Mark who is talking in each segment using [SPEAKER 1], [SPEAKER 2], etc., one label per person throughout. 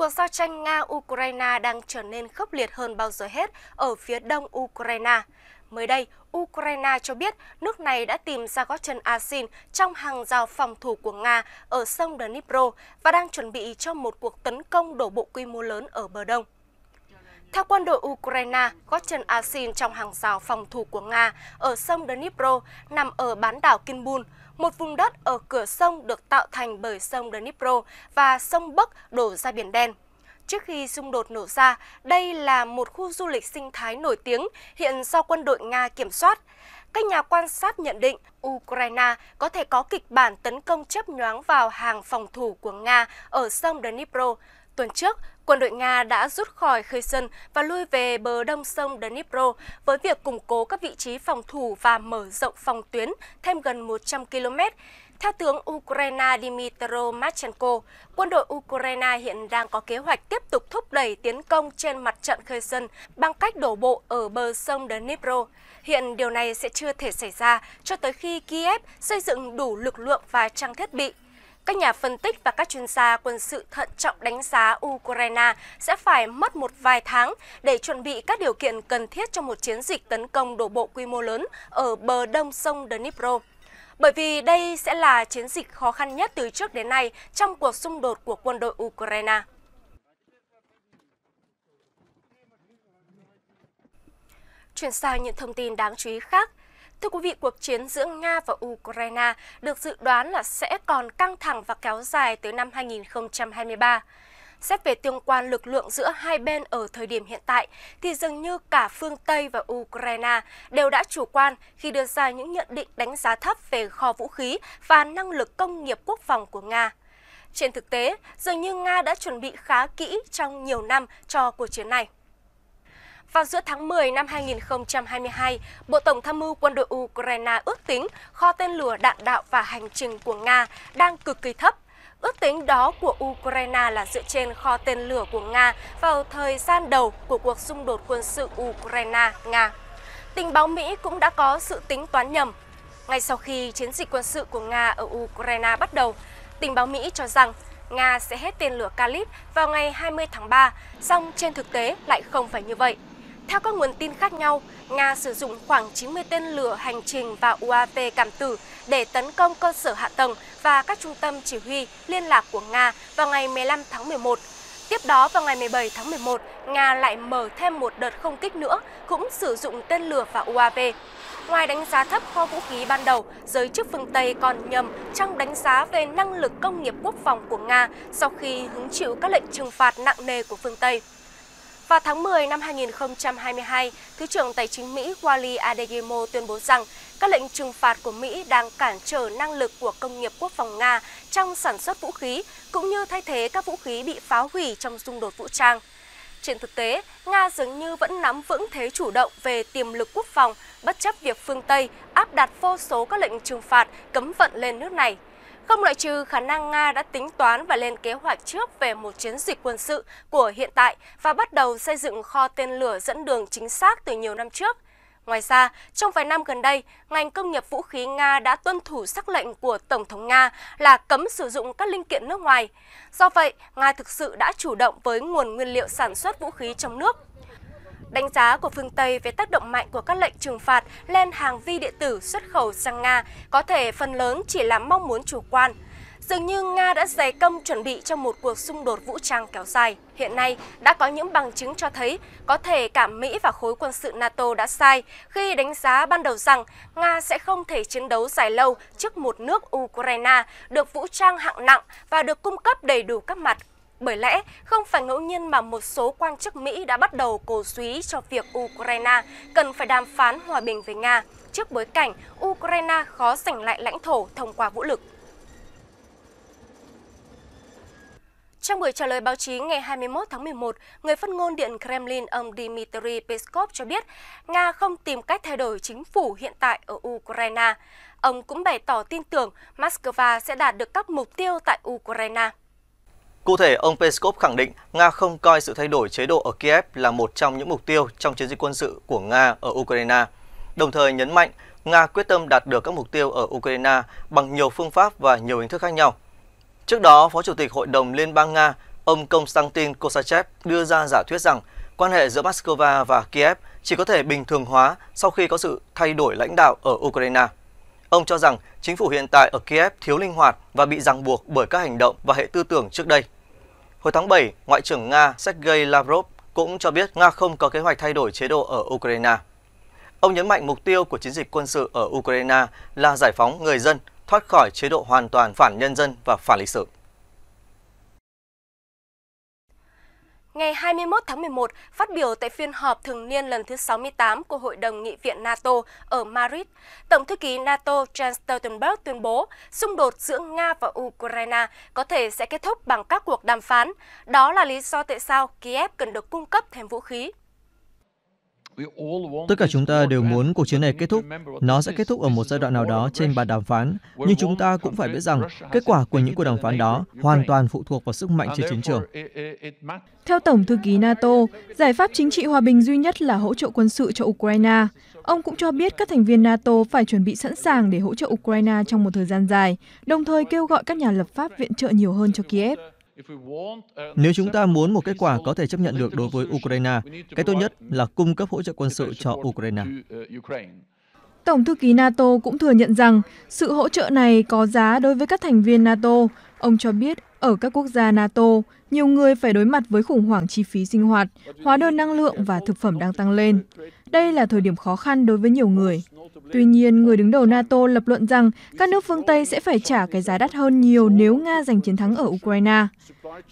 [SPEAKER 1] Cuộc giao tranh Nga-Ukraine đang trở nên khốc liệt hơn bao giờ hết ở phía đông Ukraine. Mới đây, Ukraine cho biết nước này đã tìm ra gót chân Asin trong hàng rào phòng thủ của Nga ở sông Dnipro và đang chuẩn bị cho một cuộc tấn công đổ bộ quy mô lớn ở bờ đông. Theo quân đội Ukraine, gót chân Asin trong hàng rào phòng thủ của Nga ở sông Dnipro nằm ở bán đảo Kinbun, một vùng đất ở cửa sông được tạo thành bởi sông Dnipro và sông Bắc đổ ra Biển Đen. Trước khi xung đột nổ ra, đây là một khu du lịch sinh thái nổi tiếng hiện do quân đội Nga kiểm soát. Các nhà quan sát nhận định Ukraine có thể có kịch bản tấn công chấp nhoáng vào hàng phòng thủ của Nga ở sông Dnipro. Tuần trước, quân đội Nga đã rút khỏi Kherson và lui về bờ đông sông Dnipro với việc củng cố các vị trí phòng thủ và mở rộng phòng tuyến thêm gần 100 km. Theo tướng Ukraine Dmytro Matchenko, quân đội Ukraine hiện đang có kế hoạch tiếp tục thúc đẩy tiến công trên mặt trận Kherson bằng cách đổ bộ ở bờ sông Dnipro. Hiện điều này sẽ chưa thể xảy ra cho tới khi Kiev xây dựng đủ lực lượng và trang thiết bị các nhà phân tích và các chuyên gia quân sự thận trọng đánh giá Ukraine sẽ phải mất một vài tháng để chuẩn bị các điều kiện cần thiết cho một chiến dịch tấn công đổ bộ quy mô lớn ở bờ đông sông Dnipro. Bởi vì đây sẽ là chiến dịch khó khăn nhất từ trước đến nay trong cuộc xung đột của quân đội Ukraine. Chuyển sang những thông tin đáng chú ý khác, Thưa quý vị, cuộc chiến giữa Nga và Ukraine được dự đoán là sẽ còn căng thẳng và kéo dài tới năm 2023. Xét về tương quan lực lượng giữa hai bên ở thời điểm hiện tại, thì dường như cả phương Tây và Ukraine đều đã chủ quan khi đưa ra những nhận định đánh giá thấp về kho vũ khí và năng lực công nghiệp quốc phòng của Nga. Trên thực tế, dường như Nga đã chuẩn bị khá kỹ trong nhiều năm cho cuộc chiến này. Vào giữa tháng 10 năm 2022, Bộ Tổng tham mưu quân đội Ukraine ước tính kho tên lửa đạn đạo và hành trình của Nga đang cực kỳ thấp. Ước tính đó của Ukraine là dựa trên kho tên lửa của Nga vào thời gian đầu của cuộc xung đột quân sự Ukraine-Nga. Tình báo Mỹ cũng đã có sự tính toán nhầm. Ngay sau khi chiến dịch quân sự của Nga ở Ukraine bắt đầu, tình báo Mỹ cho rằng Nga sẽ hết tên lửa Kalib vào ngày 20 tháng 3, song trên thực tế lại không phải như vậy. Theo các nguồn tin khác nhau, Nga sử dụng khoảng 90 tên lửa hành trình và UAV cảm tử để tấn công cơ sở hạ tầng và các trung tâm chỉ huy liên lạc của Nga vào ngày 15 tháng 11. Tiếp đó, vào ngày 17 tháng 11, Nga lại mở thêm một đợt không kích nữa, cũng sử dụng tên lửa và UAV. Ngoài đánh giá thấp kho vũ khí ban đầu, giới chức phương Tây còn nhầm trong đánh giá về năng lực công nghiệp quốc phòng của Nga sau khi hứng chịu các lệnh trừng phạt nặng nề của phương Tây. Vào tháng 10 năm 2022, Thứ trưởng Tài chính Mỹ Wally Adeyemo tuyên bố rằng các lệnh trừng phạt của Mỹ đang cản trở năng lực của công nghiệp quốc phòng Nga trong sản xuất vũ khí, cũng như thay thế các vũ khí bị phá hủy trong xung đột vũ trang. Trên thực tế, Nga dường như vẫn nắm vững thế chủ động về tiềm lực quốc phòng, bất chấp việc phương Tây áp đặt vô số các lệnh trừng phạt cấm vận lên nước này không loại trừ khả năng Nga đã tính toán và lên kế hoạch trước về một chiến dịch quân sự của hiện tại và bắt đầu xây dựng kho tên lửa dẫn đường chính xác từ nhiều năm trước. Ngoài ra, trong vài năm gần đây, ngành công nghiệp vũ khí Nga đã tuân thủ sắc lệnh của Tổng thống Nga là cấm sử dụng các linh kiện nước ngoài. Do vậy, Nga thực sự đã chủ động với nguồn nguyên liệu sản xuất vũ khí trong nước Đánh giá của phương Tây về tác động mạnh của các lệnh trừng phạt lên hàng vi điện tử xuất khẩu sang Nga có thể phần lớn chỉ là mong muốn chủ quan. Dường như Nga đã dày công chuẩn bị cho một cuộc xung đột vũ trang kéo dài. Hiện nay, đã có những bằng chứng cho thấy có thể cả Mỹ và khối quân sự NATO đã sai khi đánh giá ban đầu rằng Nga sẽ không thể chiến đấu dài lâu trước một nước Ukraine được vũ trang hạng nặng và được cung cấp đầy đủ các mặt bởi lẽ, không phải ngẫu nhiên mà một số quan chức Mỹ đã bắt đầu cổ suý cho việc Ukraine cần phải đàm phán hòa bình với Nga trước bối cảnh Ukraine khó giành lại lãnh thổ thông qua vũ lực. Trong buổi trả lời báo chí ngày 21 tháng 11, người phát ngôn Điện Kremlin ông Dmitry Peskov cho biết Nga không tìm cách thay đổi chính phủ hiện tại ở Ukraine. Ông cũng bày tỏ tin tưởng Moscow sẽ đạt được các mục tiêu tại Ukraine.
[SPEAKER 2] Cụ thể, ông Peskov khẳng định Nga không coi sự thay đổi chế độ ở Kiev là một trong những mục tiêu trong chiến dịch quân sự của Nga ở Ukraine, đồng thời nhấn mạnh Nga quyết tâm đạt được các mục tiêu ở Ukraine bằng nhiều phương pháp và nhiều hình thức khác nhau. Trước đó, Phó Chủ tịch Hội đồng Liên bang Nga, ông Konstantin Kosachev đưa ra giả thuyết rằng quan hệ giữa Moscow và Kiev chỉ có thể bình thường hóa sau khi có sự thay đổi lãnh đạo ở Ukraine. Ông cho rằng chính phủ hiện tại ở Kiev thiếu linh hoạt và bị ràng buộc bởi các hành động và hệ tư tưởng trước đây. Hồi tháng 7, Ngoại trưởng Nga Sergei Lavrov cũng cho biết Nga không có kế hoạch thay đổi chế độ ở Ukraine. Ông nhấn mạnh mục tiêu của chiến dịch quân sự ở Ukraine là giải phóng người dân thoát khỏi chế độ hoàn toàn phản nhân dân và phản lịch sử.
[SPEAKER 1] Ngày 21 tháng 11, phát biểu tại phiên họp thường niên lần thứ 68 của Hội đồng Nghị viện NATO ở Madrid, Tổng thư ký NATO Jens Stoltenberg tuyên bố xung đột giữa Nga và Ukraine có thể sẽ kết thúc bằng các cuộc đàm phán. Đó là lý do tại sao Kiev cần được cung cấp thêm vũ khí.
[SPEAKER 2] Tất cả chúng ta đều muốn cuộc chiến này kết thúc. Nó sẽ kết thúc ở một giai đoạn nào đó trên bàn đàm phán. Nhưng chúng ta cũng phải biết rằng kết quả của những cuộc đàm phán đó hoàn toàn phụ thuộc vào sức mạnh trên chiến trường.
[SPEAKER 3] Theo Tổng thư ký NATO, giải pháp chính trị hòa bình duy nhất là hỗ trợ quân sự cho Ukraine. Ông cũng cho biết các thành viên NATO phải chuẩn bị sẵn sàng để hỗ trợ Ukraine trong một thời gian dài, đồng thời kêu gọi các nhà lập pháp viện trợ nhiều hơn cho Kiev.
[SPEAKER 2] Nếu chúng ta muốn một kết quả có thể chấp nhận được đối với Ukraine, cái tốt nhất là cung cấp hỗ trợ quân sự cho uh, Ukraine.
[SPEAKER 3] Tổng thư ký NATO cũng thừa nhận rằng sự hỗ trợ này có giá đối với các thành viên NATO. Ông cho biết ở các quốc gia NATO, nhiều người phải đối mặt với khủng hoảng chi phí sinh hoạt, hóa đơn năng lượng và thực phẩm đang tăng lên. Đây là thời điểm khó khăn đối với nhiều người. Tuy nhiên, người đứng đầu NATO lập luận rằng các nước phương Tây sẽ phải trả cái giá đắt hơn nhiều nếu Nga giành chiến thắng ở Ukraine.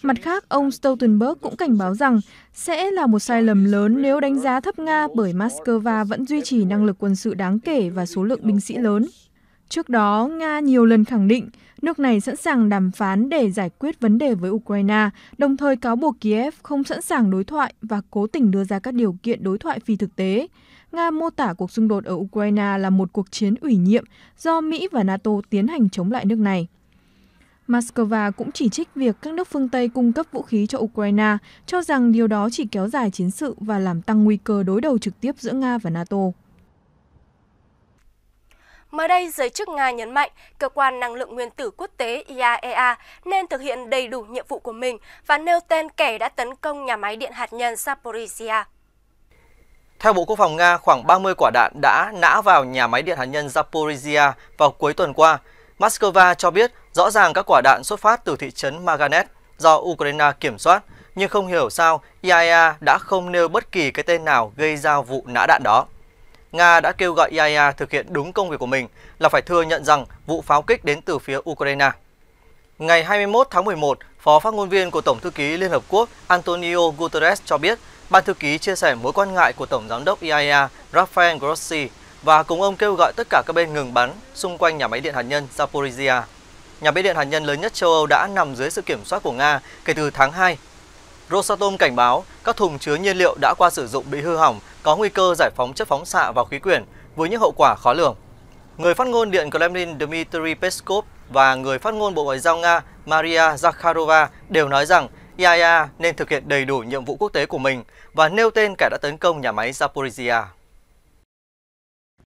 [SPEAKER 3] Mặt khác, ông Stoltenberg cũng cảnh báo rằng sẽ là một sai lầm lớn nếu đánh giá thấp Nga bởi Moscow vẫn duy trì năng lực quân sự đáng kể và số lượng binh sĩ lớn. Trước đó, Nga nhiều lần khẳng định Nước này sẵn sàng đàm phán để giải quyết vấn đề với Ukraine, đồng thời cáo buộc Kiev không sẵn sàng đối thoại và cố tình đưa ra các điều kiện đối thoại phi thực tế. Nga mô tả cuộc xung đột ở Ukraine là một cuộc chiến ủy nhiệm do Mỹ và NATO tiến hành chống lại nước này. Moscow cũng chỉ trích việc các nước phương Tây cung cấp vũ khí cho Ukraine, cho rằng điều đó chỉ kéo dài chiến sự và làm tăng nguy cơ đối đầu trực tiếp giữa Nga và NATO.
[SPEAKER 1] Mới đây, giới chức Nga nhấn mạnh cơ quan năng lượng nguyên tử quốc tế IAEA e nên thực hiện đầy đủ nhiệm vụ của mình và nêu tên kẻ đã tấn công nhà máy điện hạt nhân Zaporizhia.
[SPEAKER 2] Theo Bộ Quốc phòng Nga, khoảng 30 quả đạn đã nã vào nhà máy điện hạt nhân Zaporizhia vào cuối tuần qua. Moscow cho biết rõ ràng các quả đạn xuất phát từ thị trấn Maganet do Ukraine kiểm soát, nhưng không hiểu sao IAEA e đã không nêu bất kỳ cái tên nào gây ra vụ nã đạn đó. Nga đã kêu gọi IAEA thực hiện đúng công việc của mình là phải thừa nhận rằng vụ pháo kích đến từ phía Ukraine. Ngày 21 tháng 11, Phó phát ngôn viên của Tổng thư ký Liên Hợp Quốc Antonio Guterres cho biết, Ban thư ký chia sẻ mối quan ngại của Tổng giám đốc IAEA Rafael Grossi và cùng ông kêu gọi tất cả các bên ngừng bắn xung quanh nhà máy điện hạt nhân Zaporizhia. Nhà máy điện hạt nhân lớn nhất châu Âu đã nằm dưới sự kiểm soát của Nga kể từ tháng 2 Rosatom cảnh báo các thùng chứa nhiên liệu đã qua sử dụng bị hư hỏng có nguy cơ giải phóng chất phóng xạ vào khí quyển với những hậu quả khó lường. Người phát ngôn Điện Kremlin Dmitry Peskov và người phát ngôn Bộ Ngoại giao Nga Maria Zakharova đều nói rằng IAEA e nên thực hiện đầy đủ nhiệm vụ quốc tế của mình và nêu tên kẻ đã tấn công nhà máy Zaporizhia.